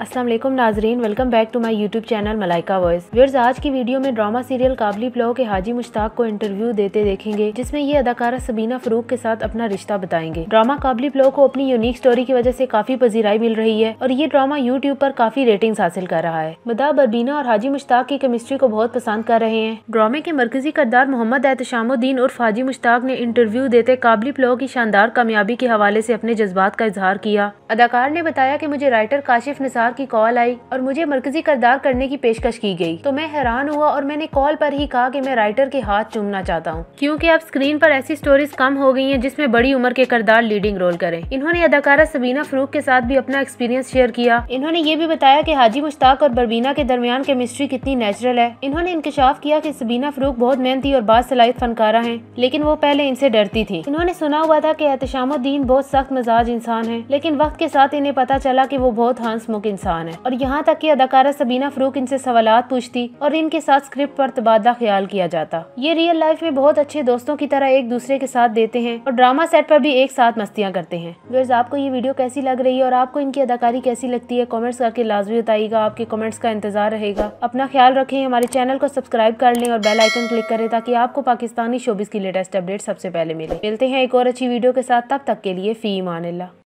असलम नाजरीन welcome back to my YouTube channel Malaika voice viewers आज की वीडियो में ड्रामा सीरियल काबली प्लो के हाजी मुश्ताक को इंटरव्यू देते देखेंगे जिसमें ये अदाकारा सबीना फरूक के साथ अपना रिश्ता बताएंगे ड्रामा काबली प्लो को अपनी यूनिक स्टोरी की वजह से काफी पजीराई मिल रही है और ये ड्रामा यूट्यूब पर काफी रेटिंग्स हासिल कर रहा है मदा बरबीना और हाजी मुश्ताक की केमिस्ट्री को बहुत पसंद कर रहे हैं ड्रामे के मरकजी करदार मोहम्मद एहतशामुद्दीन और फाजी मुश्ताक ने इंटरव्यू देते काबली प्लो की शानदार कामयाबी के हवाले से अपने जज्बात का इजहार किया अदाकार ने बताया की मुझे राइटर काशिफ निसार करदार की कॉल आई और मुझे मरकजी करदार करने की पेशकश की गई तो मैं हैरान हुआ और मैंने कॉल पर ही कहा कि मैं राइटर के हाथ चूमना चाहता हूँ क्योंकि अब स्क्रीन पर ऐसी स्टोरीज कम हो गई हैं जिसमें बड़ी उम्र के करदार लीडिंग रोल करें इन्होंने अदाकारा सबीना फरूक के साथ भी अपना एक्सपीरियंस शेयर किया इन्होंने ये भी बताया की हाजी मुश्ताक और बरबीना के दरमियान केमिस्ट्री कितनी नेचुरल है इन्होंने इंकशाफ किया कि सबीना फरूक बहुत मेहनती और बासलाहियत फनकारा है लेकिन वो पहले इनसे डरती थी इन्होंने सुना हुआ था की एहतमुद्दीन बहुत सख्त मिजाज इंसान है लेकिन वक्त के साथ इन्हें पता चला की वो बहुत हंस मुख इंसान है और यहाँ तक कि अदाकारा सबीना फरूक इनसे सवाल पूछती और इनके साथ स्क्रिप्ट पर तबादला ख्याल किया जाता ये रियल लाइफ में बहुत अच्छे दोस्तों की तरह एक दूसरे के साथ देते हैं और ड्रामा सेट पर भी एक साथ मस्तियाँ करते हैं व्यर्स आपको ये वीडियो कैसी लग रही है और आपको इनकी अदाकारी कैसी लगती है कॉमेंट्स करके लाजमी बताइएगा आपके कॉमेंट्स का इंतजार रहेगा अपना ख्याल रखें हमारे चैनल को सब्सक्राइब कर लें और बेल आइकन क्लिक करें ताकि आपको पाकिस्तानी शोबिस की लेटेस्ट अपडेट सबसे पहले मिले मिलते हैं एक और अच्छी वीडियो के साथ तब तक के लिए फ़ी मान